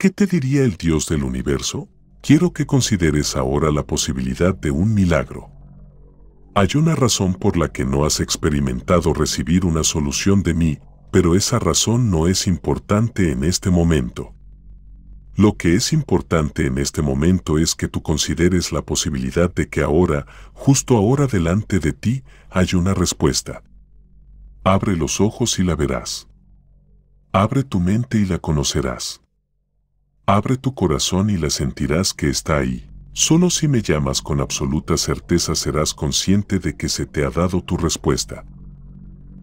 ¿Qué te diría el Dios del universo? Quiero que consideres ahora la posibilidad de un milagro. Hay una razón por la que no has experimentado recibir una solución de mí, pero esa razón no es importante en este momento. Lo que es importante en este momento es que tú consideres la posibilidad de que ahora, justo ahora delante de ti, hay una respuesta. Abre los ojos y la verás. Abre tu mente y la conocerás. Abre tu corazón y la sentirás que está ahí. Solo si me llamas con absoluta certeza serás consciente de que se te ha dado tu respuesta.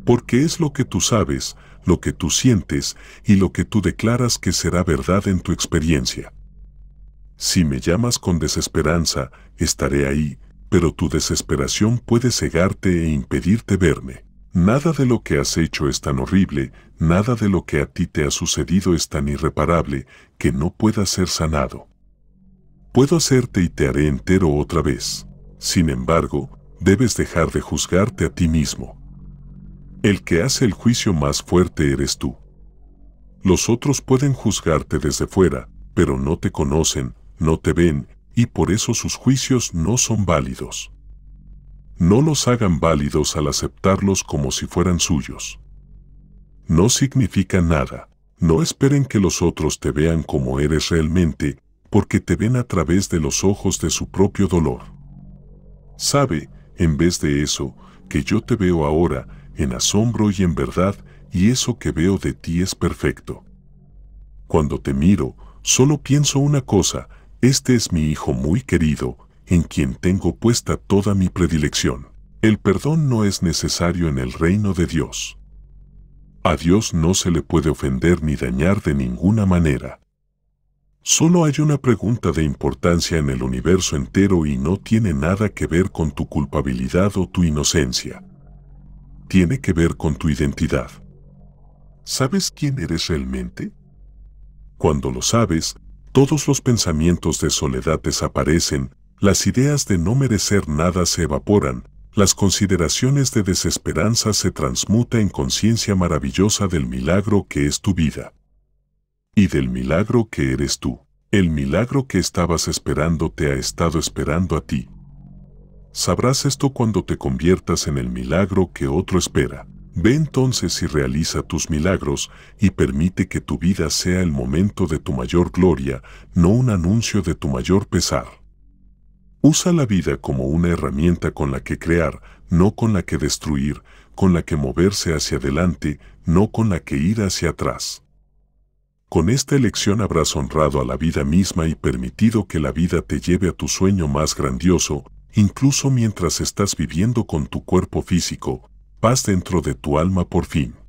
Porque es lo que tú sabes, lo que tú sientes y lo que tú declaras que será verdad en tu experiencia. Si me llamas con desesperanza, estaré ahí, pero tu desesperación puede cegarte e impedirte verme. Nada de lo que has hecho es tan horrible, nada de lo que a ti te ha sucedido es tan irreparable que no pueda ser sanado. Puedo hacerte y te haré entero otra vez. Sin embargo, debes dejar de juzgarte a ti mismo. El que hace el juicio más fuerte eres tú. Los otros pueden juzgarte desde fuera, pero no te conocen, no te ven, y por eso sus juicios no son válidos. No los hagan válidos al aceptarlos como si fueran suyos. No significa nada. No esperen que los otros te vean como eres realmente, porque te ven a través de los ojos de su propio dolor. Sabe, en vez de eso, que yo te veo ahora, en asombro y en verdad, y eso que veo de ti es perfecto. Cuando te miro, solo pienso una cosa, este es mi hijo muy querido, en quien tengo puesta toda mi predilección. El perdón no es necesario en el reino de Dios. A Dios no se le puede ofender ni dañar de ninguna manera. Solo hay una pregunta de importancia en el universo entero y no tiene nada que ver con tu culpabilidad o tu inocencia. Tiene que ver con tu identidad. ¿Sabes quién eres realmente? Cuando lo sabes, todos los pensamientos de soledad desaparecen, las ideas de no merecer nada se evaporan, las consideraciones de desesperanza se transmuta en conciencia maravillosa del milagro que es tu vida. Y del milagro que eres tú. El milagro que estabas esperando te ha estado esperando a ti. Sabrás esto cuando te conviertas en el milagro que otro espera. Ve entonces y realiza tus milagros y permite que tu vida sea el momento de tu mayor gloria, no un anuncio de tu mayor pesar. Usa la vida como una herramienta con la que crear, no con la que destruir, con la que moverse hacia adelante, no con la que ir hacia atrás. Con esta elección habrás honrado a la vida misma y permitido que la vida te lleve a tu sueño más grandioso, incluso mientras estás viviendo con tu cuerpo físico, paz dentro de tu alma por fin.